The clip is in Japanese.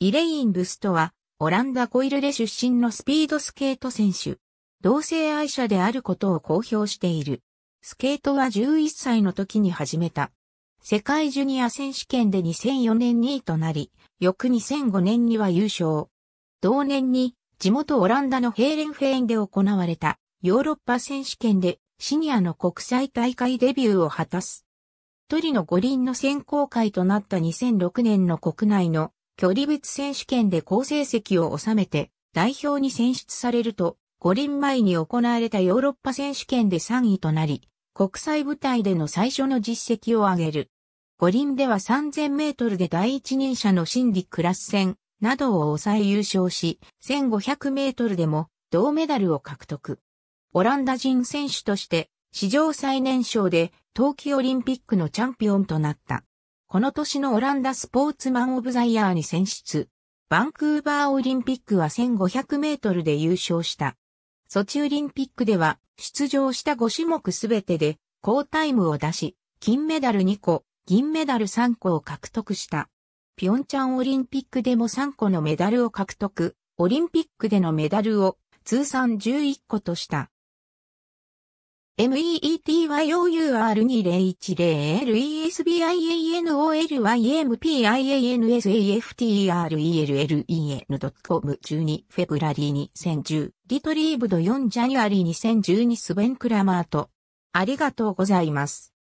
イレイン・ブストは、オランダコイルレ出身のスピードスケート選手。同性愛者であることを公表している。スケートは11歳の時に始めた。世界ジュニア選手権で2004年2位となり、翌2005年には優勝。同年に、地元オランダのヘーレンフェーンで行われたヨーロッパ選手権でシニアの国際大会デビューを果たす。トリの五輪の選考会となった2006年の国内の距離別選手権で好成績を収めて代表に選出されると、五輪前に行われたヨーロッパ選手権で3位となり、国際舞台での最初の実績を上げる。五輪では3000メートルで第一人者の心理クラス戦などを抑え優勝し、1500メートルでも銅メダルを獲得。オランダ人選手として史上最年少で冬季オリンピックのチャンピオンとなった。この年のオランダスポーツマンオブザイヤーに選出。バンクーバーオリンピックは1500メートルで優勝した。ソチオリンピックでは出場した5種目すべてで高タイムを出し、金メダル2個、銀メダル3個を獲得した。ピョンチャンオリンピックでも3個のメダルを獲得、オリンピックでのメダルを通算11個とした。m e t y o u r 2 0 l e s b i a n o l y m p i a n s a f t r e l e n c o m 1 2フェブラリー2010リトリーブド4ジャニュアリー2012スベンクラマートありがとうございます。